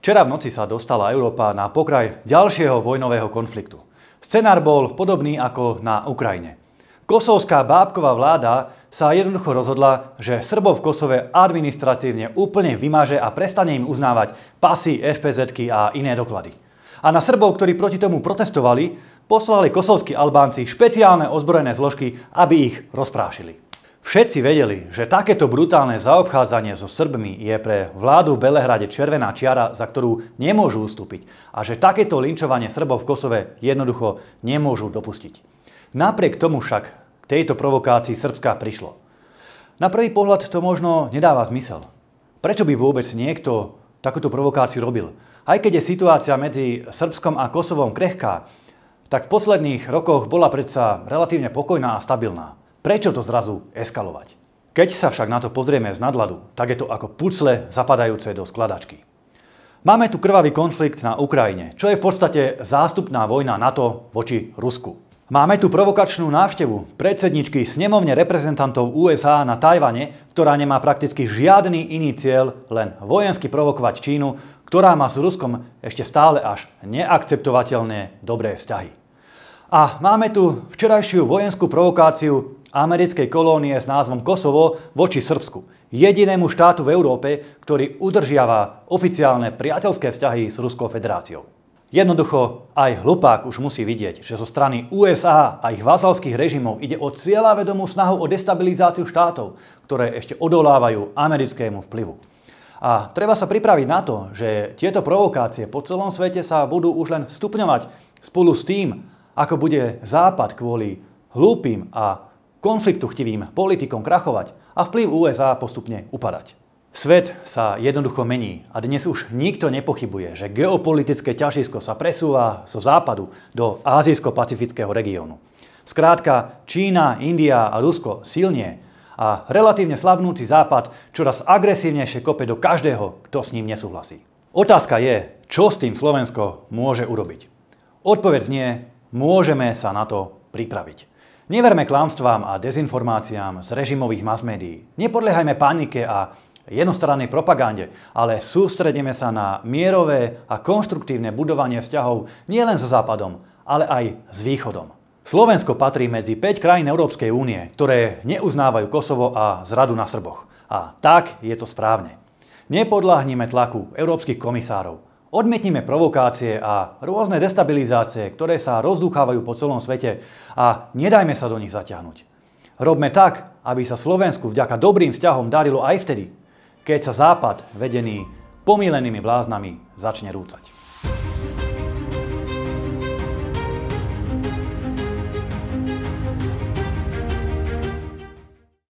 Včera v noci sa dostala Európa na pokraj ďalšieho vojnového konfliktu. Scenár bol podobný ako na Ukrajine. Kosovská bábková vláda sa jednoducho rozhodla, že Srbov v Kosove administratívne úplne vymaže a prestane im uznávať pasy, fpz a iné doklady. A na Srbov, ktorí proti tomu protestovali, poslali kosovskí Albánci špeciálne ozbrojené zložky, aby ich rozprášili. Všetci vedeli, že takéto brutálne zaobchádzanie so Srbmi je pre vládu v Belehrade červená čiara, za ktorú nemôžu ustúpiť a že takéto linčovanie Srbov v Kosove jednoducho nemôžu dopustiť. Napriek tomu však k tejto provokácii Srbska prišlo. Na prvý pohľad to možno nedáva zmysel. Prečo by vôbec niekto takúto provokáciu robil? Aj keď je situácia medzi Srbskom a Kosovom krehká, tak v posledných rokoch bola predsa relatívne pokojná a stabilná. Prečo to zrazu eskalovať? Keď sa však na to pozrieme z nadladu, tak je to ako pucle zapadajúce do skladačky. Máme tu krvavý konflikt na Ukrajine, čo je v podstate zástupná vojna NATO voči Rusku. Máme tu provokačnú návštevu predsedničky snemovne reprezentantov USA na Tajvane, ktorá nemá prakticky žiadny iný cieľ, len vojensky provokovať Čínu, ktorá má s Ruskom ešte stále až neakceptovateľné dobré vzťahy. A máme tu včerajšiu vojenskú provokáciu americkej kolónie s názvom Kosovo voči Srbsku, jedinému štátu v Európe, ktorý udržiava oficiálne priateľské vzťahy s Ruskou federáciou. Jednoducho, aj hlupák už musí vidieť, že zo strany USA a ich vazalských režimov ide o vedomú snahu o destabilizáciu štátov, ktoré ešte odolávajú americkému vplyvu. A treba sa pripraviť na to, že tieto provokácie po celom svete sa budú už len stupňovať spolu s tým, ako bude Západ kvôli hlúpým a Konfliktu chtivým politikom krachovať a vplyv USA postupne upadať. Svet sa jednoducho mení a dnes už nikto nepochybuje, že geopolitické ťažisko sa presúva zo západu do azijsko-pacifického regiónu. Skrátka, Čína, India a Rusko silne a relatívne slabnúci západ čoraz agresívnejšie kope do každého, kto s ním nesúhlasí. Otázka je, čo s tým Slovensko môže urobiť. Odpoveď znie, môžeme sa na to pripraviť. Neverme klamstvám a dezinformáciám z režimových mass médií. Nepodliehajme panike a jednostrannej propagande, ale sústredíme sa na mierové a konštruktívne budovanie vzťahov nielen so Západom, ale aj s Východom. Slovensko patrí medzi 5 krajín Európskej únie, ktoré neuznávajú Kosovo a zradu na Srboch. A tak je to správne. Nepodláhnime tlaku európskych komisárov, Odmietnime provokácie a rôzne destabilizácie, ktoré sa rozdúchávajú po celom svete a nedajme sa do nich zaťahnuť. Robme tak, aby sa Slovensku vďaka dobrým vzťahom darilo aj vtedy, keď sa Západ, vedený pomílenými bláznami, začne rúcať.